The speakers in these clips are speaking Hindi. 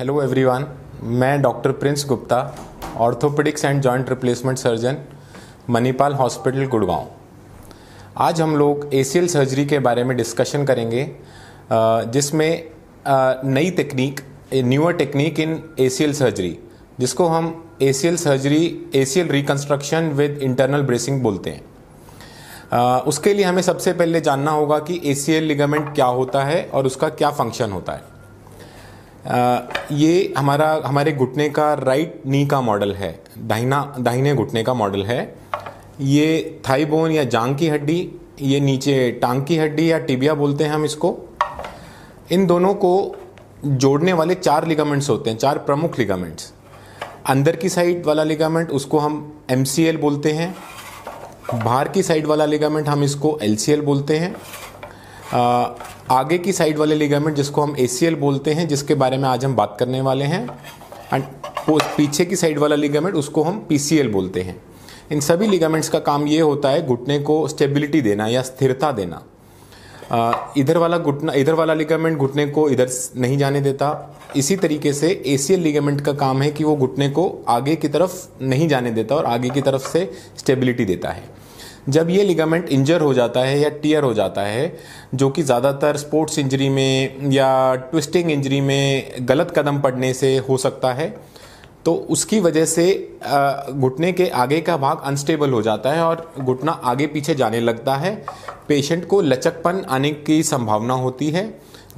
हेलो एवरीवन मैं doctor Prince Gupta orthopaedics and joint replacement surgeon Manipal hospital Gurgaon आज हम लोग ए सर्जरी के बारे में डिस्कशन करेंगे जिसमें नई तकनीक newer technique in a surgery जिसको हम a surgery a reconstruction with internal bracing बोलते हैं उसके लिए हमें सबसे पहले जानना होगा कि ए सी लिगामेंट क्या होता है और उसका क्या फंक्शन होता है ये हमारा हमारे घुटने का राइट नी का मॉडल है दाहिना दाहिने घुटने का मॉडल है ये थाई बोन या जांग की हड्डी ये नीचे टांग की हड्डी या टिबिया बोलते हैं हम इसको इन दोनों को जोड़ने वाले चार लिगामेंट्स होते हैं चार प्रमुख लिगामेंट्स अंदर की साइड वाला लिगामेंट उसको हम एम बोलते हैं बाहर की साइड वाला लिगामेंट हम इसको एल बोलते हैं आगे की साइड वाले लिगामेंट जिसको हम ए बोलते हैं जिसके बारे में आज हम बात करने वाले हैं एंड पीछे की साइड वाला लिगामेंट उसको हम पी बोलते हैं इन सभी लिगामेंट्स का काम ये होता है घुटने को स्टेबिलिटी देना या स्थिरता देना इधर वाला घुटना इधर वाला लिगामेंट घुटने को इधर नहीं जाने देता इसी तरीके से ए लिगामेंट का काम है कि वो घुटने को आगे की तरफ नहीं जाने देता और आगे की तरफ से स्टेबिलिटी देता है जब ये लिगामेंट इंजर हो जाता है या टीयर हो जाता है जो कि ज़्यादातर स्पोर्ट्स इंजरी में या ट्विस्टिंग इंजरी में गलत कदम पड़ने से हो सकता है तो उसकी वजह से घुटने के आगे का भाग अनस्टेबल हो जाता है और घुटना आगे पीछे जाने लगता है पेशेंट को लचकपन आने की संभावना होती है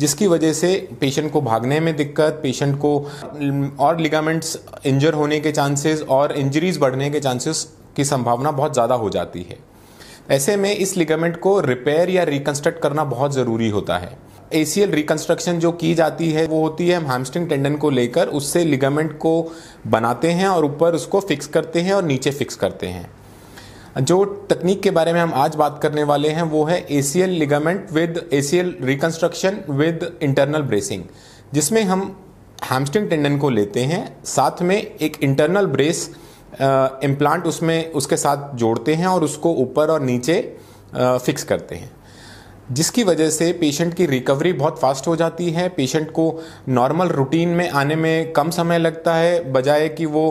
जिसकी वजह से पेशेंट को भागने में दिक्कत पेशेंट को और लिगामेंट्स इंजर होने के चांसेस और इंजरीज बढ़ने के चांसेस की संभावना बहुत ज़्यादा हो जाती है ऐसे में इस लिगामेंट को रिपेयर या रिकन्स्ट्रक्ट करना बहुत ज़रूरी होता है एसीएल रिकंस्ट्रक्शन जो की जाती है वो होती है हम हैमस्ट्रिंग टेंडन को लेकर उससे लिगामेंट को बनाते हैं और ऊपर उसको फिक्स करते हैं और नीचे फिक्स करते हैं जो तकनीक के बारे में हम आज बात करने वाले हैं वो है ACL ligament with ACL reconstruction with internal bracing जिसमें हम हैमस्ट्रिंग टेंडन को लेते हैं साथ में एक इंटरनल ब्रेस इम्प्लांट उसमें उसके साथ जोड़ते हैं और उसको ऊपर और नीचे फिक्स करते हैं जिसकी वजह से पेशेंट की रिकवरी बहुत फास्ट हो जाती है पेशेंट को नॉर्मल रूटीन में आने में कम समय लगता है बजाय कि वो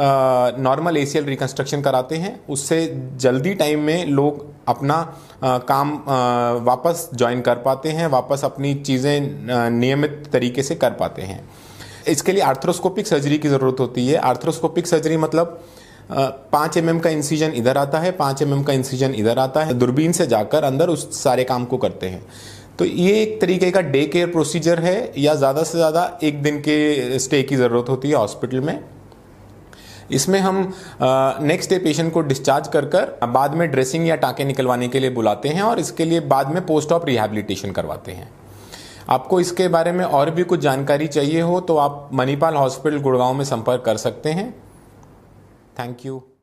नॉर्मल ए सी रिकन्स्ट्रक्शन कराते हैं उससे जल्दी टाइम में लोग अपना आ, काम आ, वापस ज्वाइन कर पाते हैं वापस अपनी चीज़ें नियमित तरीके से कर पाते हैं इसके लिए आर्थ्रोस्कोपिक सर्जरी की ज़रूरत होती है आर्थ्रोस्कोपिक सर्जरी मतलब पाँच एम का इंसीजन इधर आता है पाँच एम का इंसीजन इधर आता है दूरबीन से जाकर अंदर उस सारे काम को करते हैं तो ये एक तरीके का डे केयर प्रोसीजर है या ज़्यादा से ज़्यादा एक दिन के स्टे की ज़रूरत होती है हॉस्पिटल में इसमें हम नेक्स्ट डे पेशेंट को डिस्चार्ज कर कर बाद में ड्रेसिंग या टाँके निकलवाने के लिए बुलाते हैं और इसके लिए बाद में पोस्ट ऑफ रिहेबिलिटेशन करवाते हैं आपको इसके बारे में और भी कुछ जानकारी चाहिए हो तो आप मणिपाल हॉस्पिटल गुड़गांव में संपर्क कर सकते हैं थैंक यू